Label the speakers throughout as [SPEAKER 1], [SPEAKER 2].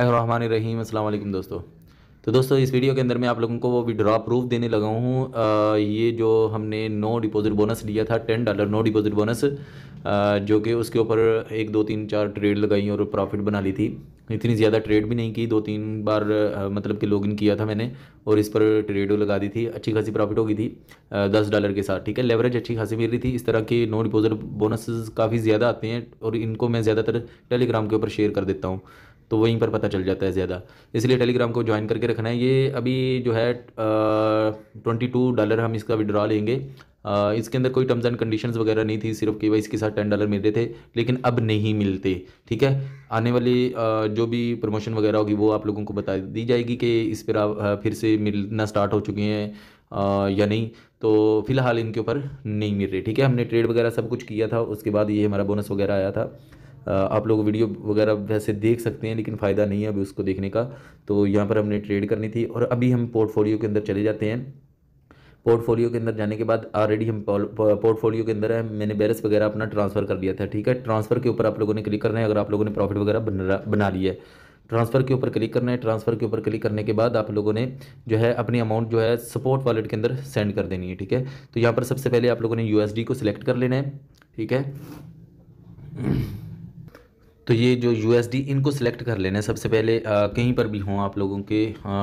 [SPEAKER 1] रहमान रहीम अस्सलाम दोस्तों तो दोस्तों इस वीडियो के अंदर मैं आप लोगों को वो विड्रॉ प्रूफ देने लगा हूँ ये जो हमने नो डिपॉजिट बोनस लिया था ten dollar no deposit bonus जो कि उसके ऊपर एक दो तीन चार ट्रेड लगाई और प्रॉफिट बना ली थी इतनी ज़्यादा ट्रेड भी नहीं की दो तीन बार मतलब कि लॉगिन किया था मैंने और इस पर ट्रेड लगा दी थी अच्छी खासी प्रॉफिट हो गई थी दस डॉलर के साथ ठीक है लेवरेज अच्छी खासी मिल रही थी इस तरह के नो डिपॉजिट बोनस काफ़ी ज़्यादा आते हैं और इनको मैं ज़्यादातर टेलीग्राम के ऊपर शेयर कर देता हूँ तो वहीं पर पता चल जाता है ज़्यादा इसलिए टेलीग्राम को ज्वाइन करके रखना है ये अभी जो है ट्वेंटी टू डॉलर हम इसका विड्रॉ लेंगे आ, इसके अंदर कोई टर्म्स एंड कंडीशंस वगैरह नहीं थी सिर्फ केवल इसके साथ टेन डॉलर मिल रहे थे लेकिन अब नहीं मिलते ठीक है आने वाली जो भी प्रमोशन वगैरह होगी वो आप लोगों को बता दी जाएगी कि इस पर आप फिर से मिलना स्टार्ट हो चुके हैं या नहीं तो फिलहाल इनके ऊपर नहीं मिल रही ठीक है हमने ट्रेड वगैरह सब कुछ किया था उसके बाद ये हमारा बोनस वगैरह आया था आप लोग वीडियो वगैरह वैसे देख सकते हैं लेकिन फ़ायदा नहीं है अभी उसको देखने का तो यहाँ पर हमने ट्रेड करनी थी और अभी हम पोर्टफोलियो के अंदर चले जाते हैं पोर्टफोलियो के अंदर जाने के बाद ऑलरेडी हम पोर्टफोलियो के अंदर है मैंने बैलेंस वगैरह अपना ट्रांसफ़र कर लिया था ठीक है ट्रांसफ़र के ऊपर आप लोगों ने क्लिक करना है अगर आप लोगों ने प्रॉफिट वगैरह बना बना लिया है ट्रांसफ़र के ऊपर क्लिक करना है ट्रांसफ़र के ऊपर क्लिक करने के बाद आप लोगों ने जो है अपनी अमाउंट जो है सपोर्ट वॉलेट के अंदर सेंड कर देनी है ठीक है तो यहाँ पर सबसे पहले आप लोगों ने यू को सिलेक्ट कर लेना है ठीक है तो ये जो यू इनको सेलेक्ट कर लेना है सबसे पहले आ, कहीं पर भी हों आप लोगों के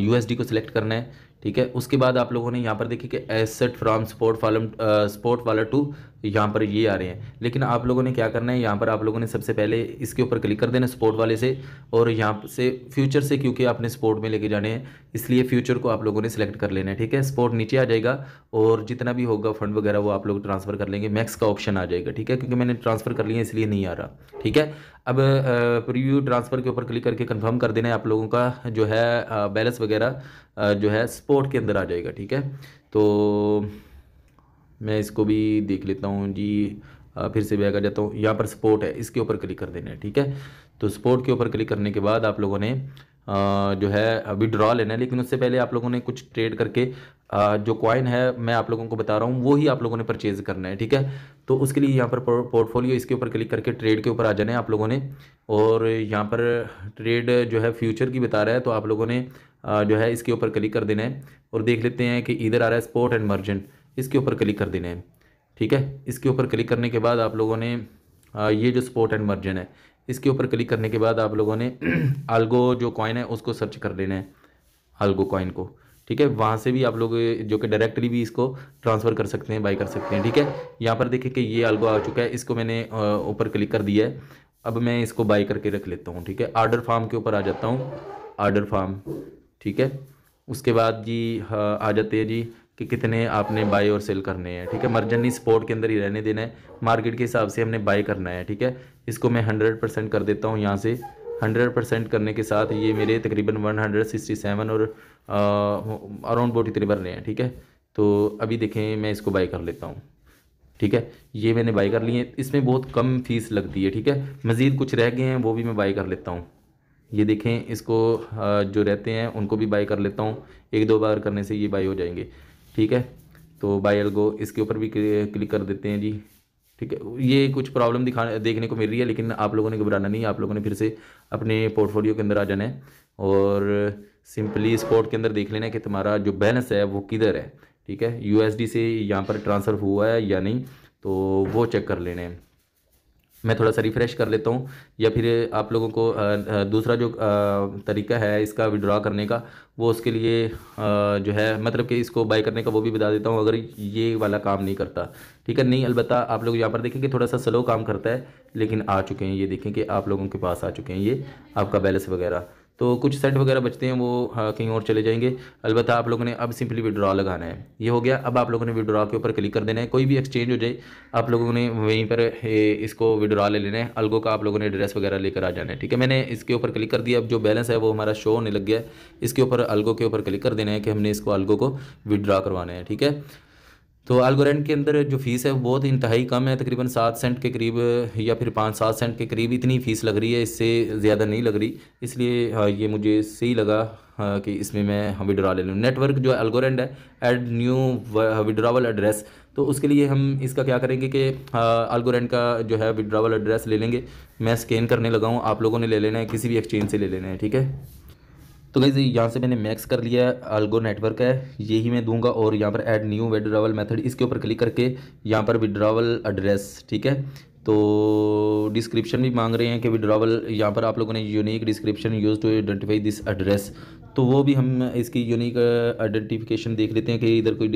[SPEAKER 1] यू को सिलेक्ट करना है ठीक है उसके बाद आप लोगों ने यहाँ पर देखिए कि एसेट फ्रॉम स्पोर्ट फॉलम स्पोर्ट वाला टू यहाँ पर ये आ रहे हैं लेकिन आप लोगों ने क्या करना है यहाँ पर आप लोगों ने सबसे पहले इसके ऊपर क्लिक कर देना स्पोर्ट वाले से और यहाँ से फ्यूचर से क्योंकि आपने स्पोर्ट में लेके जाने हैं इसलिए फ्यूचर को आप लोगों ने सिलेक्ट कर लेना है ठीक है स्पोर्ट नीचे आ जाएगा और जितना भी होगा फंड वगैरह वो आप लोग ट्रांसफ़र कर लेंगे मैक्स का ऑप्शन आ जाएगा ठीक है क्योंकि मैंने ट्रांसफ़र कर लिया इसलिए नहीं आ रहा ठीक है अब प्रीव्यू uh, ट्रांसफ़र के ऊपर क्लिक करके कन्फर्म कर देना है आप लोगों का जो है बैलेंस uh, वगैरह uh, जो है स्पोर्ट कोट के अंदर आ जाएगा ठीक है तो मैं इसको भी देख लेता हूँ जी फिर से भी आगे जाता हूँ यहाँ पर सपोर्ट है इसके ऊपर क्लिक कर देना है ठीक है तो सपोर्ट के ऊपर क्लिक करने के बाद आप लोगों ने जो है विड्रॉ लेना है लेकिन उससे पहले आप लोगों ने कुछ ट्रेड करके जो कॉइन है मैं आप लोगों को बता रहा हूँ वो ही आप लोगों ने परचेज करना है ठीक है तो उसके लिए यहाँ पर पोर्टफोलियो इसके ऊपर क्लिक करके ट्रेड के ऊपर आ जाना है आप लोगों ने और यहाँ पर ट्रेड जो है फ्यूचर की बता रहा है तो आप लोगों ने जो है इसके ऊपर क्लिक कर देना है और देख लेते हैं कि इधर आ रहा है स्पोर्ट एंड मर्जेंट इसके ऊपर क्लिक कर देना है ठीक है इसके ऊपर क्लिक करने के बाद आप लोगों ने ये जो स्पोर्ट एंड मर्जेंट है इसके ऊपर क्लिक करने के बाद आप लोगों ने आल्गो जो कॉइन है उसको सर्च कर लेना है अलगो कॉइन को ठीक है वहाँ से भी आप लोग जो कि डायरेक्टली भी इसको ट्रांसफ़र कर सकते हैं बाई कर सकते हैं ठीक है यहाँ पर देखिए कि ये अलगो आ चुका है इसको मैंने ऊपर क्लिक कर दिया है अब मैं इसको बाई करके रख लेता हूँ ठीक है आर्डर फार्म के ऊपर आ जाता हूँ आर्डर फार्म ठीक है उसके बाद जी हाँ, आ जाते हैं जी कि कितने आपने बाई और सेल करने हैं ठीक है मर्जनी स्पॉट के अंदर ही रहने देना है मार्केट के हिसाब से हमने बाय करना है ठीक है इसको मैं हंड्रेड परसेंट कर देता हूँ यहाँ से हंड्रेड परसेंट करने के साथ ये मेरे तकरीबन वन हंड्रेड सिक्सटी सेवन और अराउंड बोट इतने बन रहे हैं ठीक है तो अभी देखें मैं इसको बाई कर लेता हूँ ठीक है ये मैंने बाई कर लिए इसमें बहुत कम फीस लगती है ठीक है मज़ीद कुछ रह गए हैं वो भी मैं बाई कर लेता हूँ ये देखें इसको जो रहते हैं उनको भी बाय कर लेता हूँ एक दो बार करने से ये बाय हो जाएंगे ठीक है तो बाय एल्गो इसके ऊपर भी क्लिक कर देते हैं जी ठीक है ये कुछ प्रॉब्लम दिखा देखने को मिल रही है लेकिन आप लोगों ने घबराना नहीं आप लोगों ने फिर से अपने पोर्टफोलियो के अंदर आ जाना है और सिंपली स्पॉट के अंदर देख लेना है कि तुम्हारा जो बैलेंस है वो किधर है ठीक है यूएसडी से यहाँ पर ट्रांसफ़र हुआ है या नहीं तो वो चेक कर लेना है मैं थोड़ा सा रिफ़्रेश कर लेता हूँ या फिर आप लोगों को दूसरा जो तरीका है इसका विड्रॉ करने का वो उसके लिए जो है मतलब कि इसको बाय करने का वो भी बता देता हूँ अगर ये वाला काम नहीं करता ठीक है नहीं अलबत्त आप लोग यहाँ पर देखें कि थोड़ा सा स्लो काम करता है लेकिन आ चुके हैं ये देखें कि आप लोगों के पास आ चुके हैं ये आपका बैलेंस वगैरह तो कुछ सेट वगैरह बचते हैं वो हाँ, कहीं और चले जाएंगे अलबत्त आप लोगों ने अब सिंपली विड्रॉ लगाना है ये हो गया अब आप लोगों ने विड्रॉ के ऊपर क्लिक कर देना है कोई भी एक्सचेंज हो जाए आप लोगों ने वहीं पर इसको विड्रॉ ले लेना है अलगो का आप लोगों ने एड्रेस वगैरह लेकर आ जाना है ठीक है मैंने इसके ऊपर क्लिक कर दिया अब जो बैलेंस है वो हमारा शो होने लग गया इसके ऊपर अलगो के ऊपर क्लिक कर देना है कि हमने इसको अलगो को विड्रॉ करवाना है ठीक है तो अलगोरेंट के अंदर जो फ़ीस है वो बहुत इंतहाई कम है तकरीबन सात सेंट के करीब या फिर पाँच सात सेंट के करीब इतनी फ़ीस लग रही है इससे ज़्यादा नहीं लग रही इसलिए हाँ, ये मुझे सही लगा हाँ, कि इसमें मैं विड्रा हाँ, ले लूँ नेटवर्क जो एल्गोरेंट है एड न्यू विड्रावल एड्रेस तो उसके लिए हम इसका क्या करेंगे कि एल्गोरेंट का जो है विड्रावल एड्रेस ले लेंगे मैं स्कैन करने लगाऊँ आप लोगों ने ले लेना है किसी भी एक्सचेंज से ले लेना है ठीक है तो गई यहाँ से मैंने मैक्स कर लिया है अलगो नेटवर्क है यही मैं दूंगा और यहाँ पर ऐड न्यू विड्रावल मेथड इसके ऊपर क्लिक करके यहाँ पर विड्रावल एड्रेस ठीक है तो डिस्क्रिप्शन भी मांग रहे हैं कि विड्रावल यहाँ पर आप लोगों ने unique description use to identify this address तो वो भी हम इसकी यूनिक आइडेंटिफिकेशन uh, देख लेते हैं कि इधर कोई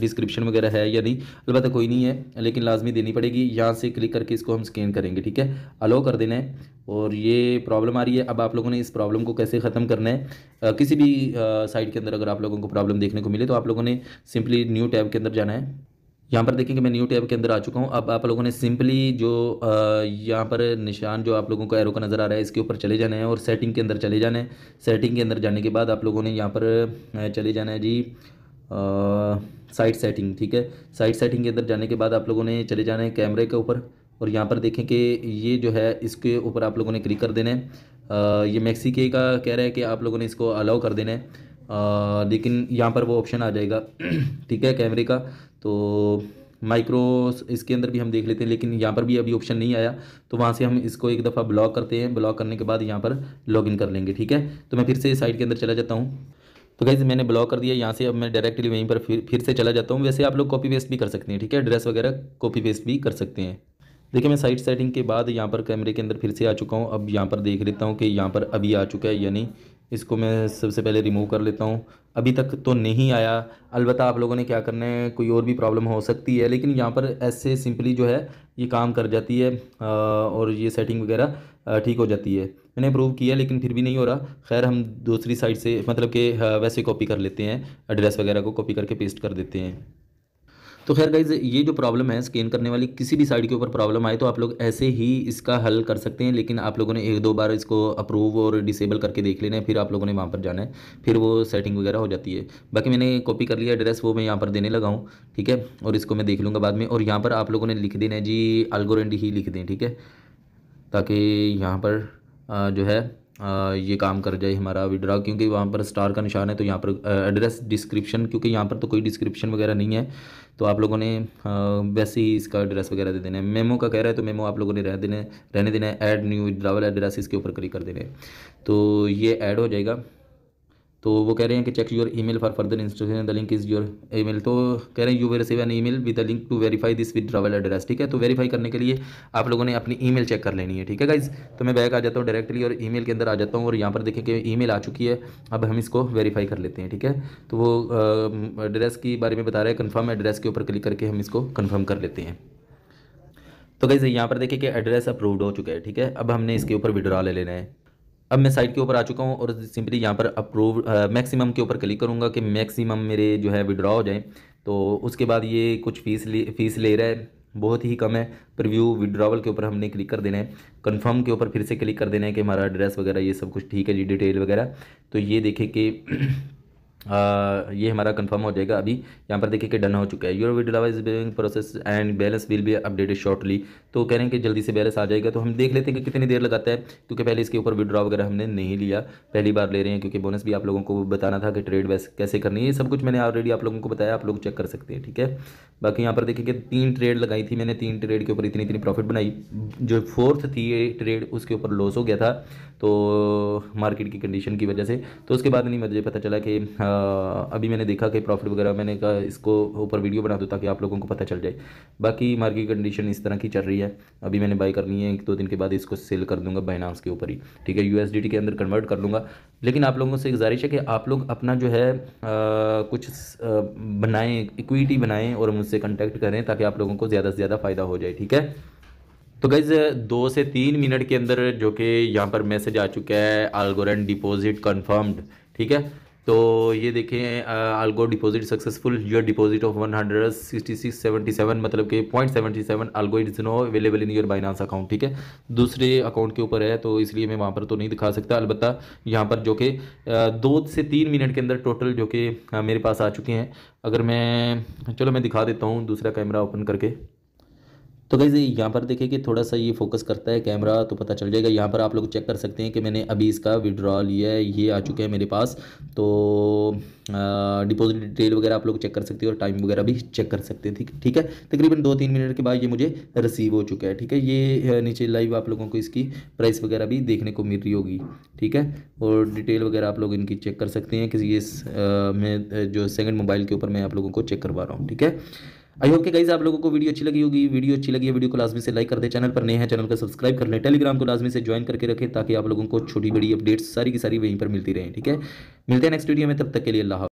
[SPEAKER 1] डिस्क्रिप्शन वगैरह है या नहीं अलबत्त कोई नहीं है लेकिन लाजमी देनी पड़ेगी यहाँ से क्लिक करके इसको हम स्कैन करेंगे ठीक है अलो कर देना है और ये प्रॉब्लम आ रही है अब आप लोगों ने इस प्रॉब्लम को कैसे ख़त्म करना है आ, uh, किसी भी साइट uh, के अंदर अगर आप लोगों को प्रॉब्लम देखने को मिले तो आप लोगों ने सिंपली न्यू टैब के अंदर जाना है यहाँ पर कि मैं न्यू टैब के अंदर आ चुका हूँ अब आप लोगों ने सिंपली जो यहाँ पर निशान जो आप लोगों का एरो का नज़र आ रहा है इसके ऊपर चले जाना है और सेटिंग के अंदर चले जाना है सेटिंग के अंदर जाने के बाद आप लोगों ने यहाँ पर चले जाना है जी साइट सेटिंग ठीक है साइट सेटिंग के अंदर जाने के बाद आप लोगों ने चले जाना है कैमरे के ऊपर और यहाँ पर देखें कि ये जो है इसके ऊपर आप लोगों ने क्लिक कर देना है ये मैक्सी का कह रहा है कि आप लोगों ने इसको अलाउ कर देना है लेकिन यहाँ पर वो ऑप्शन आ जाएगा ठीक है कैमरे का तो माइक्रो इसके अंदर भी हम देख लेते हैं लेकिन यहाँ पर भी अभी ऑप्शन नहीं आया तो वहाँ से हम इसको एक दफ़ा ब्लॉक करते हैं ब्लॉक करने के बाद यहाँ पर लॉगिन कर लेंगे ठीक है तो मैं फिर से साइट के अंदर चला जाता हूँ तो कैसे मैंने ब्लॉक कर दिया यहाँ से अब मैं डायरेक्टली वहीं पर फिर फिर से चला जाता हूँ वैसे आप लोग कॉपी पेस्ट भी कर सकते हैं ठीक है एड्रेस वगैरह कॉपी पेस्ट भी कर सकते हैं देखिए मैं साइट सेटिंग के बाद यहाँ पर कैमरे के अंदर फिर से आ चुका हूँ अब यहाँ पर देख लेता हूँ कि यहाँ पर अभी आ चुका है यानी इसको मैं सबसे पहले रिमूव कर लेता हूँ अभी तक तो नहीं आया अलबत्त आप लोगों ने क्या करना है कोई और भी प्रॉब्लम हो सकती है लेकिन यहाँ पर ऐसे सिंपली जो है ये काम कर जाती है और ये सेटिंग वगैरह ठीक हो जाती है मैंने अप्रूव किया लेकिन फिर भी नहीं हो रहा खैर हम दूसरी साइड से मतलब कि वैसे कॉपी कर लेते हैं एड्रेस वगैरह को कॉपी करके पेस्ट कर देते हैं तो खैर गाइज ये जो प्रॉब्लम है स्कैन करने वाली किसी भी साइड के ऊपर प्रॉब्लम आए तो आप लोग ऐसे ही इसका हल कर सकते हैं लेकिन आप लोगों ने एक दो बार इसको अप्रूव और डिसेबल करके देख लेना है फिर आप लोगों ने वहाँ पर जाना है फिर वो सेटिंग वगैरह हो जाती है बाकी मैंने कॉपी कर लिया एड्रेस वो मैं यहाँ पर देने लगा हूँ ठीक है और इसको मैं देख लूँगा बाद में और यहाँ पर आप लोगों ने लिख देना है जी अल्गोरेंड ही लिख दें ठीक है ताकि यहाँ पर जो है ये काम कर जाए हमारा विड्रा क्योंकि वहाँ पर स्टार का निशान है तो यहाँ पर एड्रेस डिस्क्रिप्शन क्योंकि यहाँ पर तो कोई डिस्क्रिप्शन वगैरह नहीं है तो आप लोगों ने वैसे ही इसका एड्रेस वगैरह दे देना है मेमो का कह रहा है तो मेमो आप लोगों ने रह देने रहने देना है ऐड न्यू विड्रावल एड्रेस इसके ऊपर क्लिक कर देने तो ये ऐड हो जाएगा तो वो कह रहे हैं कि check your email for further instruction the link is your email तो कह रहे हैं you we receive an email with the link to verify this withdrawal address ठीक है तो वेरीफाई करने के लिए आप लोगों ने अपनी ईमेल चेक कर लेनी है ठीक है गाइज तो मैं बैक आ जाता हूँ डायरेक्टली और ईमेल के अंदर आ जाता हूँ और यहाँ पर देखें कि मेल आ चुकी है अब हम इसको वेरीफाई कर लेते हैं ठीक है तो वो एड्रेस के बारे में बता रहे हैं कन्फर्म एड्रेस के ऊपर क्लिक करके हम इसको कन्फर्म कर लेते हैं तो गाइज़ यहाँ पर देखिए कि एड्रेस अप्रूव्ड हो चुका है ठीक है अब हमने इसके ऊपर विड्रॉ ले लेना है अब मैं साइट के ऊपर आ चुका हूँ और सिंपली यहाँ पर अप्रूव मैक्सिमम uh, के ऊपर क्लिक करूँगा कि मैक्सिमम मेरे जो है विड्रॉ हो जाए तो उसके बाद ये कुछ फीस फीस ले रहा है बहुत ही कम है प्रिव्यू विड्रावल के ऊपर हमने क्लिक कर देना है कंफर्म के ऊपर फिर से क्लिक कर देना है कि हमारा एड्रेस वगैरह ये सब कुछ ठीक है जी डिटेल वगैरह तो ये देखें कि ये हमारा कंफर्म हो जाएगा अभी यहाँ पर देखिए कि डन हो चुका है your withdrawal is being process and balance will be updated shortly तो कह रहे हैं कि जल्दी से बैलेंस आ जाएगा तो हम देख लेते हैं कि कितनी देर लगाता है क्योंकि पहले इसके ऊपर विड्रॉ वगैरह हमने नहीं लिया पहली बार ले रहे हैं क्योंकि बोनस भी आप लोगों को बताना था कि ट्रेड वैसे कैसे करनी है ये सब कुछ मैंने ऑलरेडी आप लोगों को बताया आप लोग चेक कर सकते हैं ठीक है बाकी यहाँ पर देखिए कि तीन ट्रेड लगाई थी मैंने तीन ट्रेड के ऊपर इतनी इतनी प्रॉफिट बनाई जो फोर्थ थी ये ट्रेड उसके ऊपर लॉस हो गया था तो मार्केट की कंडीशन की वजह से तो उसके बाद नहीं मुझे पता चला कि अभी मैंने देखा कि प्रॉफिट वगैरह मैंने कहा इसको ऊपर वीडियो बना दो ताकि आप लोगों को पता चल जाए बाकी मार्केट कंडीशन इस तरह की चल रही है अभी मैंने बाई करनी है एक दो दिन के बाद इसको सेल कर दूंगा बाइनास के ऊपर ही ठीक है यूएसडीटी के अंदर कन्वर्ट कर लूँगा लेकिन आप लोगों से गुजारिश है कि आप लोग अपना जो है कुछ बनाएँ इक्विटी बनाएँ और मुझसे कॉन्टैक्ट करें ताकि आप लोगों को ज़्यादा से ज़्यादा फ़ायदा हो जाए ठीक है तो गैज़ दो से तीन मिनट के अंदर जो कि यहाँ पर मैसेज आ चुका है आलगोरन डिपॉजिट कन्फर्म्ड ठीक है तो ये देखें Algo deposit successful your deposit of one hundred sixty six seventy seven मतलब कि point seventy seven Algo it's no available in your Binance account ठीक है दूसरे अकाउंट के ऊपर है तो इसलिए मैं वहाँ पर तो नहीं दिखा सकता अलबत्त यहाँ पर जो कि दो से तीन मिनट के अंदर टोटल जो कि मेरे पास आ चुके हैं अगर मैं चलो मैं दिखा देता हूँ दूसरा कैमरा ओपन करके तो गई यहाँ पर देखें कि थोड़ा सा ये फोकस करता है कैमरा तो पता चल जाएगा यहाँ पर आप लोग चेक कर सकते हैं कि मैंने अभी इसका विड्रॉ लिया है ये आ चुके हैं मेरे पास तो डिपॉजिट डिटेल वगैरह आप लोग चेक कर सकते हैं और टाइम वगैरह भी चेक कर सकते हैं ठीक ठीक है तकरीबन दो तीन मिनट के बाद ये मुझे रिसीव हो चुका है ठीक है ये नीचे लाइव आप लोगों को इसकी प्राइस वगैरह भी देखने को मिल रही होगी ठीक है और डिटेल वगैरह आप लोग इनकी चेक कर सकते हैं किसी ये मैं जो सेकेंड मोबाइल के ऊपर मैं आप लोगों को चेक करवा रहा हूँ ठीक है आई होप के गाइज आप लोगों को वीडियो अच्छी लगी होगी वीडियो अच्छी लगी है वीडियो को लाजमी से लाइक कर दे चैनल पर नए हैं चैनल को सब्सक्राइब कर लें टेलीग्राम को लाजमी से ज्वाइन करके रखें ताकि आप लोगों को छोटी बड़ी अपडेट्स सारी की सारी वहीं पर मिलती रहे ठीक है मिलते हैं नेक्स्ट वीडियो में तब तक के लिए अल्लाह